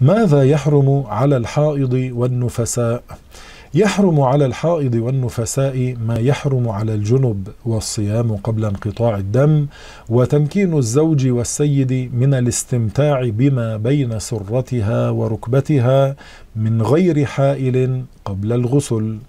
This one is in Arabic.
ماذا يحرم على الحائض والنفساء؟ يحرم على الحائض والنفساء ما يحرم على الجنب والصيام قبل انقطاع الدم وتمكين الزوج والسيد من الاستمتاع بما بين سرتها وركبتها من غير حائل قبل الغسل